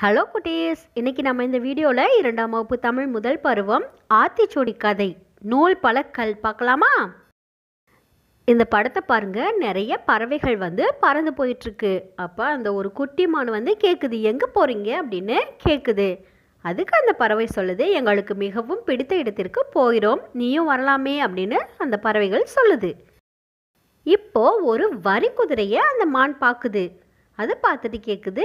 hello குட்டீஸ் இன்றைக்கி நம்ம இந்த வீடியோவில் இரண்டாம் வகுப்பு தமிழ் முதல் பருவம் ஆத்திச்சூடி கதை நூல் பழக்கல் பார்க்கலாமா இந்த படத்தை பாருங்க நிறைய பறவைகள் வந்து பறந்து போயிட்டுருக்கு அப்போ அந்த ஒரு குட்டி மான் வந்து கேட்குது எங்கே போகிறீங்க அப்படின்னு கேட்குது அதுக்கு அந்த பறவை சொல்லுது எங்களுக்கு மிகவும் பிடித்த இடத்திற்கு போயிடும் நீயும் வரலாமே அப்படின்னு அந்த பறவைகள் சொல்லுது இப்போது ஒரு வரி குதிரையை அந்த மான் பார்க்குது அது பார்த்துட்டு கேட்குது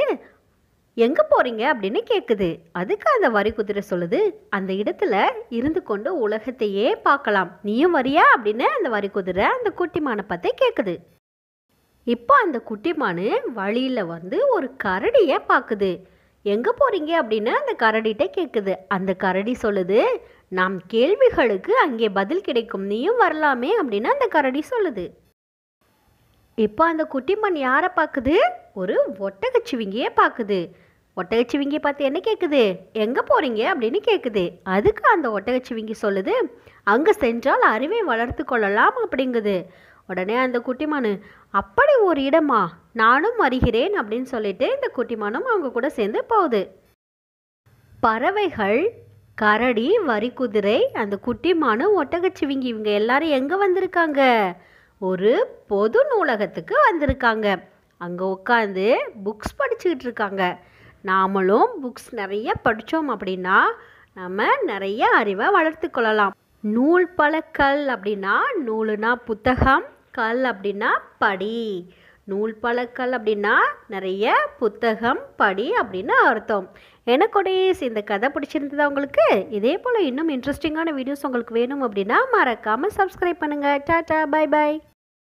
எங்கே போகிறீங்க அப்படின்னு கேட்குது அதுக்கு அந்த வரி குதிரை சொல்லுது அந்த இடத்துல இருந்து கொண்டு உலகத்தையே பார்க்கலாம் நீயும் வரியா அப்படின்னு அந்த வரி குதிரை அந்த குட்டிமான பார்த்தே கேட்குது இப்போ அந்த குட்டிமானு வழியில வந்து ஒரு கரடியை பார்க்குது எங்கே போகிறீங்க அப்படின்னு அந்த கரடிகிட்ட கேட்குது அந்த கரடி சொல்லுது நாம் கேள்விகளுக்கு அங்கே பதில் கிடைக்கும் நீயும் வரலாமே அப்படின்னு அந்த கரடி சொல்லுது இப்போ அந்த குட்டிமண் யாரை பார்க்குது ஒரு ஒட்டகச்சிவிங்கியை பார்க்குது ஒட்டகச்சிவிங்கி பார்த்து என்ன கேட்குது எங்கே போகிறீங்க அப்படின்னு கேட்குது அதுக்கு அந்த ஒட்டகச்சிவிங்கி சொல்லுது அங்கே சென்றால் அறிவை வளர்த்து கொள்ளலாம் அப்படிங்குது உடனே அந்த குட்டிமானு அப்படி ஒரு இடமா நானும் வருகிறேன் அப்படின்னு சொல்லிட்டு இந்த குட்டிமானும் அவங்க கூட சேர்ந்து போகுது பறவைகள் கரடி வரிக்குதிரை அந்த குட்டிமானு ஒட்டகச்சிவிங்கி இவங்க எல்லாரும் எங்கே வந்திருக்காங்க ஒரு பொது நூலகத்துக்கு வந்திருக்காங்க அங்கே உட்காந்து புக்ஸ் படிச்சுக்கிட்டு இருக்காங்க நாமளும் புக்ஸ் நிறைய படித்தோம் அப்படின்னா நம்ம நிறைய அறிவை வளர்த்து கொள்ளலாம் நூல் பல கல் அப்படின்னா நூலுனா புத்தகம் கல் அப்படின்னா படி நூல் பழக்கல் அப்படின்னா நிறைய புத்தகம் படி அப்படின்னு அர்த்தம் எனக்கொடேஸ் இந்த கதை பிடிச்சிருந்ததா உங்களுக்கு இதே போல் இன்னும் இன்ட்ரெஸ்டிங்கான வீடியோஸ் உங்களுக்கு வேணும் அப்படின்னா மறக்காமல் சப்ஸ்கிரைப் பண்ணுங்கள் டாட்டா பாய் பாய்